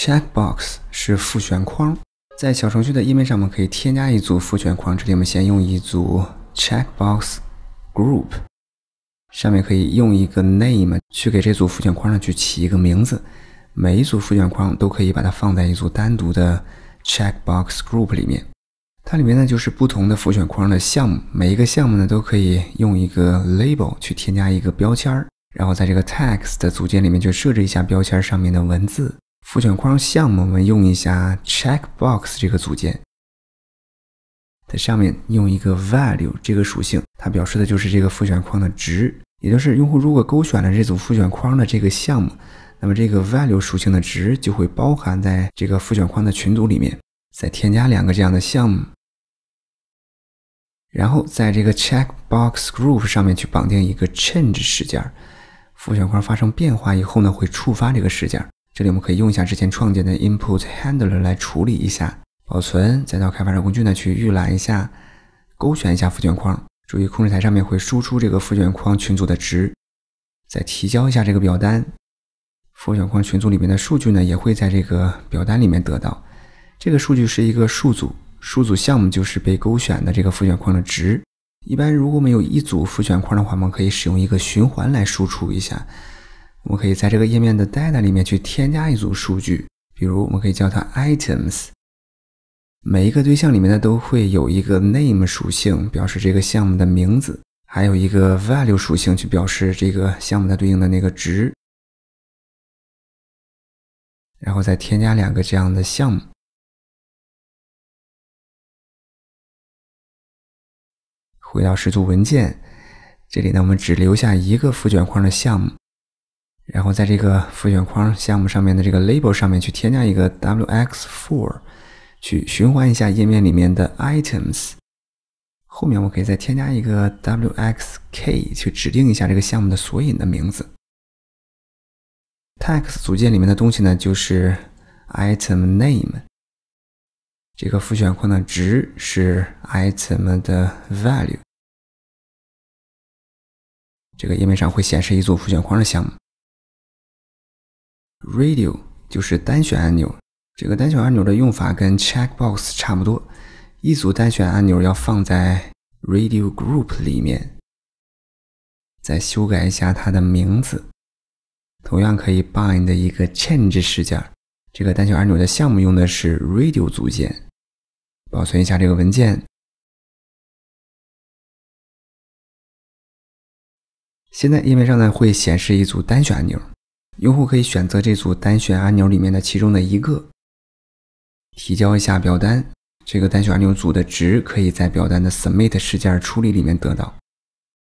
Check box 是复选框，在小程序的页面上我们可以添加一组复选框。这里我们先用一组 Check box group，上面可以用一个 name 去给这组复选框上去起一个名字。每一组复选框都可以把它放在一组单独的 Check box group 里面。它里面呢就是不同的复选框的项目，每一个项目呢都可以用一个 label 去添加一个标签儿，然后在这个 text 组件里面去设置一下标签上面的文字。复选框项目，我们用一下 check box 这个组件，在上面用一个 value 这个属性，它表示的就是这个复选框的值。也就是用户如果勾选了这组复选框的这个项目，那么这个 value 属性的值就会包含在这个复选框的群组里面。再添加两个这样的项目，然后在这个 check box group 上面去绑定一个 change 事件，复选框发生变化以后呢，会触发这个事件。这里我们可以用一下之前创建的 Input Handler 来处理一下，保存，再到开发者工具呢去预览一下，勾选一下复选框，注意控制台上面会输出这个复选框群组的值，再提交一下这个表单，复选框群组里面的数据呢也会在这个表单里面得到，这个数据是一个数组，数组项目就是被勾选的这个复选框的值，一般如果没有一组复选框的话，我们可以使用一个循环来输出一下。我们可以在这个页面的 data 里面去添加一组数据，比如我们可以叫它 items。每一个对象里面呢都会有一个 name 属性，表示这个项目的名字，还有一个 value 属性去表示这个项目它对应的那个值。然后再添加两个这样的项目。回到视图文件，这里呢我们只留下一个复选框的项目。然后在这个复选框项目上面的这个 label 上面去添加一个 wx for，去循环一下页面里面的 items。后面我可以再添加一个 wx k，去指定一下这个项目的索引的名字。text 组件里面的东西呢就是 item name，这个复选框的值是 item 的 value。这个页面上会显示一组复选框的项目。Radio 就是单选按钮，这个单选按钮的用法跟 Check Box 差不多。一组单选按钮要放在 Radio Group 里面。再修改一下它的名字，同样可以 Bind 一个 Change 事件。这个单选按钮的项目用的是 Radio 组件。保存一下这个文件。现在页面上呢会显示一组单选按钮。用户可以选择这组单选按钮里面的其中的一个，提交一下表单。这个单选按钮组的值可以在表单的 submit 事件处理里面得到。